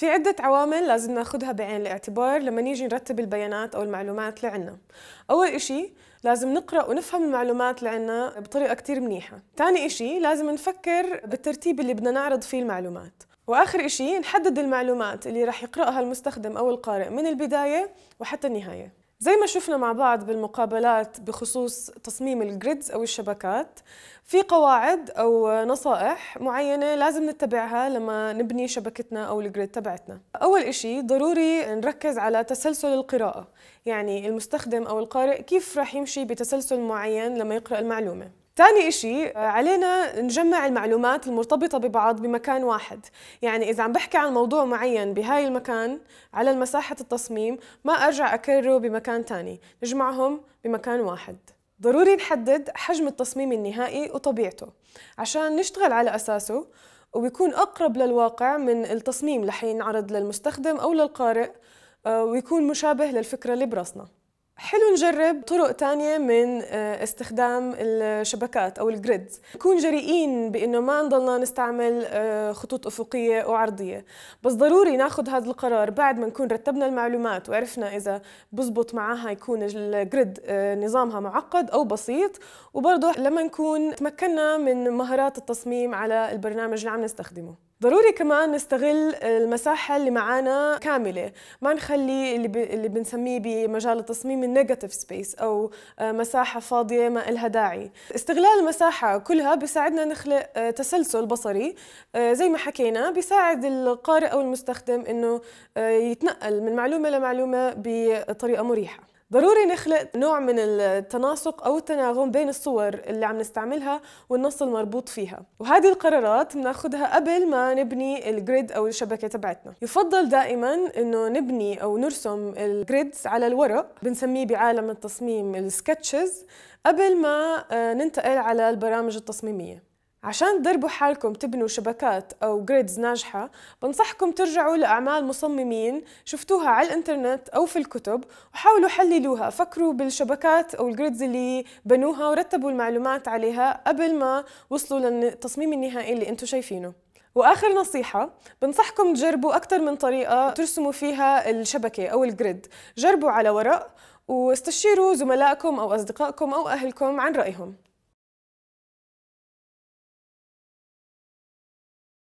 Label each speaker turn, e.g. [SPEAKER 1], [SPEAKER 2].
[SPEAKER 1] في عدة عوامل لازم ناخدها بعين الاعتبار لما نيجي نرتب البيانات أو المعلومات اللي عنا أول إشي لازم نقرأ ونفهم المعلومات اللي عنا بطريقة كتير منيحة تاني إشي لازم نفكر بالترتيب اللي بدنا نعرض فيه المعلومات واخر إشي نحدد المعلومات اللي راح يقراها المستخدم او القارئ من البدايه وحتى النهايه زي ما شفنا مع بعض بالمقابلات بخصوص تصميم الجريدز أو الشبكات في قواعد أو نصائح معينة لازم نتبعها لما نبني شبكتنا أو الجريد تبعتنا أول شيء ضروري نركز على تسلسل القراءة يعني المستخدم أو القارئ كيف راح يمشي بتسلسل معين لما يقرأ المعلومة ثاني إشي آه، علينا نجمع المعلومات المرتبطة ببعض بمكان واحد يعني إذا عم بحكي عن موضوع معين بهاي المكان على مساحة التصميم ما أرجع أكرره بمكان تاني نجمعهم بمكان واحد ضروري نحدد حجم التصميم النهائي وطبيعته عشان نشتغل على أساسه ويكون أقرب للواقع من التصميم لحين عرض للمستخدم أو للقارئ آه، ويكون مشابه للفكرة اللي براسنا حلو نجرب طرق تانية من آه، استخدام الشبكات أو الجريدز نكون جريئين بأنه ما نضلنا نستعمل آه، خطوط أفقية وعرضية بس ضروري ناخد هذا القرار بعد ما نكون رتبنا المعلومات وعرفنا إذا بزبط معها يكون الجريد آه، نظامها معقد أو بسيط وبرضه لما نكون تمكنا من مهارات التصميم على البرنامج اللي عم نستخدمه ضروري كمان نستغل المساحة اللي معانا كاملة ما نخلي اللي, ب... اللي بنسميه بمجال التصميم النيجاتيف سبيس أو آه، مساحة فاضية ما إلها داعي استغلال المساحة كلها بيساعدنا نخلق آه، تسلسل بصري آه، زي ما حكينا بيساعد القارئ أو المستخدم أنه يتنقل من معلومة لمعلومة بطريقة مريحة ضروري نخلق نوع من التناسق أو التناغم بين الصور اللي عم نستعملها والنص المربوط فيها وهذه القرارات بناخذها قبل ما نبني الجريد أو الشبكة تبعتنا يفضل دائما أنه نبني أو نرسم الجريدز على الورق بنسميه بعالم التصميم السكتشز قبل ما آه، ننتقل على البرامج التصميمية عشان تدربوا حالكم تبنوا شبكات أو جريدز ناجحة بنصحكم ترجعوا لأعمال مصممين شفتوها على الإنترنت أو في الكتب وحاولوا حللوها فكروا بالشبكات أو الجريدز اللي بنوها ورتبوا المعلومات عليها قبل ما وصلوا للتصميم النهائي اللي أنتم شايفينه واخر نصيحه بنصحكم تجربوا اكثر من طريقه ترسموا فيها الشبكه او الجريد جربوا على ورق واستشيروا زملائكم او اصدقائكم او اهلكم عن رايهم